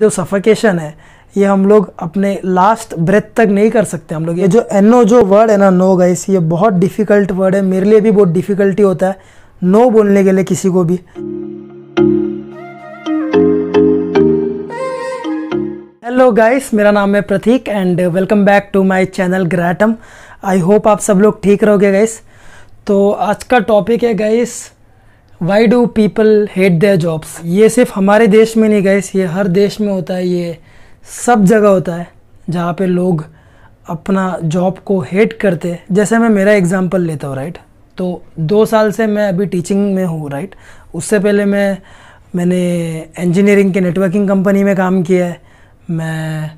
जो सफोकेशन है ये हम लोग अपने लास्ट ब्रेथ तक नहीं कर सकते हम लोग ये जो एनो जो वर्ड है ना नो गाइस ये बहुत डिफ़िकल्ट वर्ड है मेरे लिए भी बहुत डिफ़िकल्टी होता है नो बोलने के लिए किसी को भी हेलो गाइस मेरा नाम है Prateek and welcome back to my channel ग्रैटम आई होप आप सब लोग ठीक रहोगे गाइस तो आज का टॉपिक है guys why do people hate their jobs ये सिर्फ हमारे देश में नहीं गए ये हर देश में होता है ये सब जगह होता है जहाँ पे लोग अपना जॉब को हेट करते हैं जैसे मैं मेरा एग्ज़ाम्पल लेता हूँ राइट तो दो साल से मैं अभी टीचिंग में हूँ राइट उससे पहले मैं मैंने इंजीनियरिंग के नेटवर्किंग कंपनी में काम किया है मैं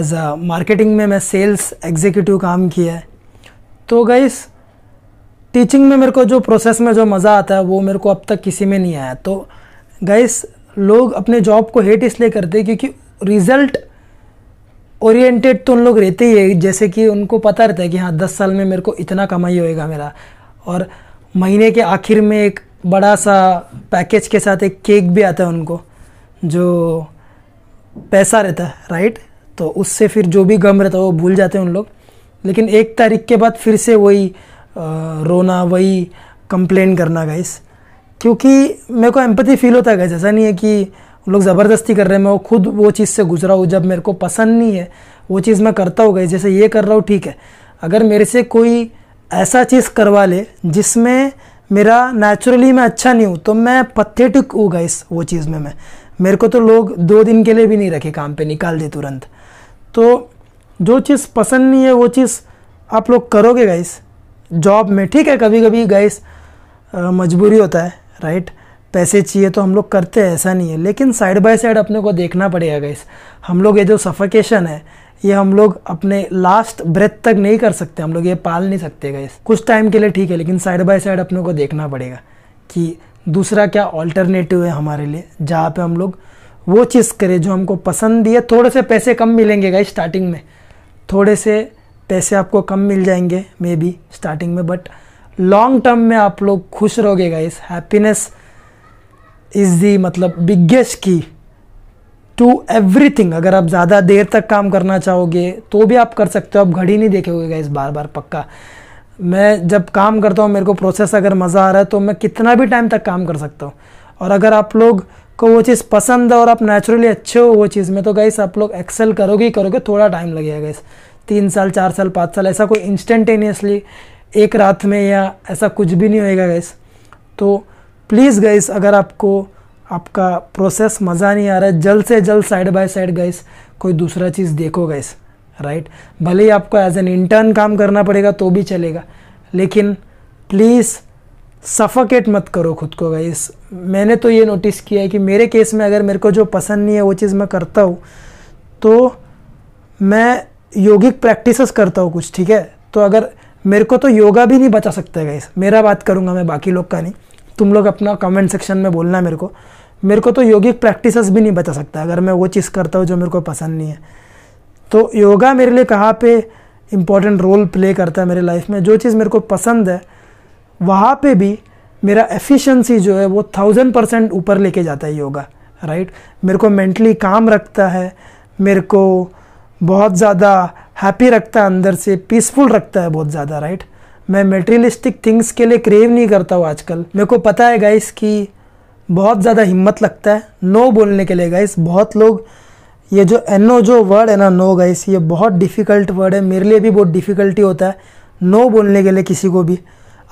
एज अ मार्केटिंग में मैं सेल्स एग्जीक्यूटिव काम किया है तो गाइस टीचिंग में मेरे को जो प्रोसेस में जो मज़ा आता है वो मेरे को अब तक किसी में नहीं आया तो गैस लोग अपने जॉब को हेट इसलिए करते हैं क्योंकि रिज़ल्ट ओरिएंटेड तो उन लोग रहते ही है जैसे कि उनको पता रहता है कि हाँ दस साल में मेरे को इतना कमाई होएगा मेरा और महीने के आखिर में एक बड़ा सा पैकेज के साथ एक केक भी आता है उनको जो पैसा रहता है राइट तो उससे फिर जो भी गम रहता है वो भूल जाते हैं उन लोग लेकिन एक तारीख के बाद फिर से वही रोना वही कंप्लेन करना गाइस क्योंकि मेरे को एम्पति फील होता है गाइस ऐसा नहीं है कि लोग ज़बरदस्ती कर रहे हैं मैं वो खुद वो चीज़ से गुजरा हूँ जब मेरे को पसंद नहीं है वो चीज़ मैं करता हूँ गाइस जैसे ये कर रहा हूँ ठीक है अगर मेरे से कोई ऐसा चीज़ करवा ले जिसमें मेरा नेचुरली मैं अच्छा नहीं हूँ तो मैं पथेटिक हूँ गाइस वो चीज़ में मैं मेरे को तो लोग दो दिन के लिए भी नहीं रखे काम पे निकाल दे तुरंत तो जो चीज़ पसंद नहीं है वो चीज़ आप लोग करोगे गाइस जॉब में ठीक है कभी कभी गैस मजबूरी होता है राइट पैसे चाहिए तो हम लोग करते हैं ऐसा नहीं है लेकिन साइड बाय साइड अपने को देखना पड़ेगा गैस हम लोग ये जो सफोकेशन है ये हम लोग अपने लास्ट ब्रेथ तक नहीं कर सकते हम लोग ये पाल नहीं सकते गैस कुछ टाइम के लिए ठीक है लेकिन साइड बाय साइड अपने को देखना पड़ेगा कि दूसरा क्या ऑल्टरनेटिव है हमारे लिए जहाँ पे हम लोग वो चीज़ करें जो हमको पसंद है थोड़े से पैसे कम मिलेंगे गई स्टार्टिंग में थोड़े से पैसे आपको कम मिल जाएंगे मे बी स्टार्टिंग में बट लॉन्ग टर्म में आप लोग खुश रहोगे गाइस हैप्पीनेस इज़ दी मतलब बिगेस्ट की टू एवरीथिंग अगर आप ज़्यादा देर तक काम करना चाहोगे तो भी आप कर सकते हो आप घड़ी नहीं देखे गाइस बार बार पक्का मैं जब काम करता हूँ मेरे को प्रोसेस अगर मज़ा आ रहा है तो मैं कितना भी टाइम तक काम कर सकता हूँ और अगर आप लोग को वो चीज़ पसंद है और आप नेचुरली अच्छे हो वो चीज़ में तो गाइस आप लोग एक्सेल करोगे ही करोगे थोड़ा टाइम लगेगा गाइस तीन साल चार साल पाँच साल ऐसा कोई इंस्टेंटेनियसली एक रात में या ऐसा कुछ भी नहीं होएगा गैस तो प्लीज़ गैस अगर आपको आपका प्रोसेस मज़ा नहीं आ रहा है जल्द से जल्द साइड बाय साइड गैस कोई दूसरा चीज़ देखो गैस राइट भले ही आपको एज एन इंटर्न काम करना पड़ेगा तो भी चलेगा लेकिन प्लीज़ सफोकेट मत करो खुद को गैस मैंने तो ये नोटिस किया है कि मेरे केस में अगर मेरे को जो पसंद नहीं है वो चीज़ मैं करता हूँ तो मैं योगिक प्रैक्टिस करता हूँ कुछ ठीक है तो अगर मेरे को तो योगा भी नहीं बचा सकता है गाइस मेरा बात करूँगा मैं बाकी लोग का नहीं तुम लोग अपना कमेंट सेक्शन में बोलना मेरे को मेरे को तो योगिक प्रैक्टिस भी नहीं बचा सकता अगर मैं वो चीज़ करता हूँ जो मेरे को पसंद नहीं है तो योगा मेरे लिए कहाँ पे इम्पॉर्टेंट रोल प्ले करता है मेरे लाइफ में जो चीज़ मेरे को पसंद है वहाँ पे भी मेरा एफिशिएंसी जो है वो थाउजेंड परसेंट ऊपर लेके जाता है योगा राइट मेरे को मेंटली काम रखता है मेरे को बहुत ज़्यादा हैप्पी रखता है अंदर से पीसफुल रखता है बहुत ज़्यादा राइट मैं मेटेरियलिस्टिक थिंग्स के लिए क्रेव नहीं करता हूँ आजकल मेरे को पता है गाइस कि बहुत ज़्यादा हिम्मत लगता है नो बोलने के लिए गाइस बहुत लोग ये जो एनो जो वर्ड है ना नो गाइस ये बहुत डिफ़िकल्ट वर्ड है मेरे लिए भी बहुत डिफ़िकल्टी होता है नो बोलने के लिए किसी को भी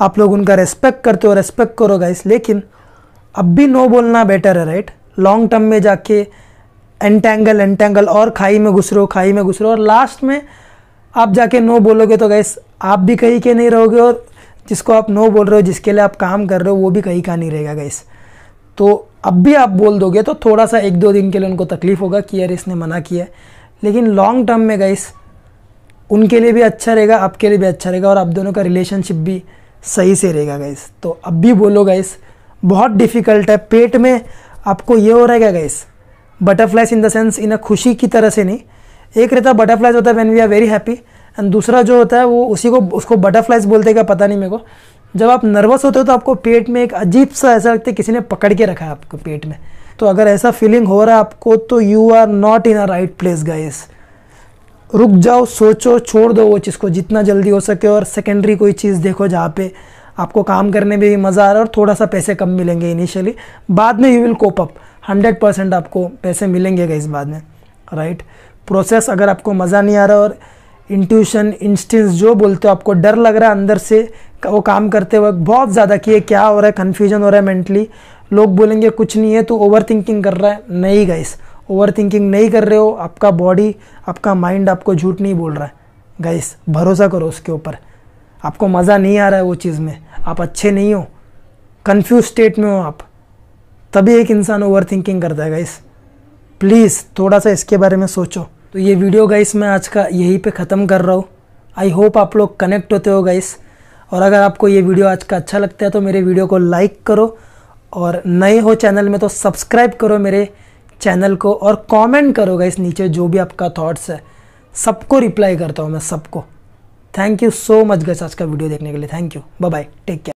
आप लोग उनका रेस्पेक्ट करते हो रेस्पेक्ट करो गाइस लेकिन अब भी नो बोलना बेटर है राइट लॉन्ग टर्म में जाके एंटेंगल एंटेंगल और खाई में घुस रहे हो खाई में घुस रहे हो और लास्ट में आप जाके नो बोलोगे तो गैस आप भी कहीं के नहीं रहोगे और जिसको आप नो बोल रहे हो जिसके लिए आप काम कर रहे हो वो भी कहीं का नहीं रहेगा गैस तो अब भी आप बोल दोगे तो थोड़ा सा एक दो दिन के लिए उनको तकलीफ होगा कि यार इसने मना किया लेकिन लॉन्ग टर्म में गैस उनके लिए भी अच्छा रहेगा आपके लिए भी अच्छा रहेगा और आप दोनों का रिलेशनशिप भी सही से रहेगा गैस तो अब भी बोलो गैस बहुत डिफ़िकल्ट है पेट में आपको ये हो रहेगा guys butterflies in the sense इन खुशी की तरह से नहीं एक रहता बटरफ्लाइज होता है when we are very happy and दूसरा जो होता है वो उसी को उसको बटरफ्लाइज बोलते क्या पता नहीं मेरे को जब आप नर्वस होते हो तो आपको पेट में एक अजीब सा ऐसा लगता है किसी ने पकड़ के रखा है आपको पेट में तो अगर ऐसा फीलिंग हो रहा है आपको तो you are not in a right place guys रुक जाओ सोचो छोड़ दो वो चीज़ को जितना जल्दी हो सके और सेकेंडरी कोई चीज़ देखो जहाँ पे आपको काम करने में भी मज़ा आ रहा है और थोड़ा सा पैसे कम मिलेंगे इनिशियली बाद में you will cope up hundred percent आपको पैसे मिलेंगे गाइस इस बाद में राइट प्रोसेस अगर आपको मज़ा नहीं आ रहा और इंट्यूशन इंस्टेंस जो बोलते हो आपको डर लग रहा है अंदर से वो काम करते वक्त बहुत ज़्यादा कि ये क्या हो रहा है कन्फ्यूजन हो रहा है मेंटली लोग बोलेंगे कुछ नहीं है तो ओवर थिंकिंग कर रहा है नहीं गाइस ओवर थिंकिंग नहीं कर रहे हो आपका बॉडी आपका माइंड आपको झूठ नहीं बोल रहा है गाइस भरोसा करो उसके ऊपर आपको मज़ा नहीं आ रहा है वो चीज़ में आप अच्छे नहीं हो कन्फ्यूज स्टेट में हो आप तभी एक इंसान ओवर थिंकिंग करता है गाइस प्लीज़ थोड़ा सा इसके बारे में सोचो तो ये वीडियो गाइस मैं आज का यहीं पे ख़त्म कर रहा हूँ आई होप आप लोग कनेक्ट होते हो गाइस और अगर आपको ये वीडियो आज का अच्छा लगता है तो मेरे वीडियो को लाइक करो और नए हो चैनल में तो सब्सक्राइब करो मेरे चैनल को और कॉमेंट करो गाइस नीचे जो भी आपका थाट्स है सबको रिप्लाई करता हूँ मैं सबको thank you so much guys आज का वीडियो देखने के लिए thank you bye take care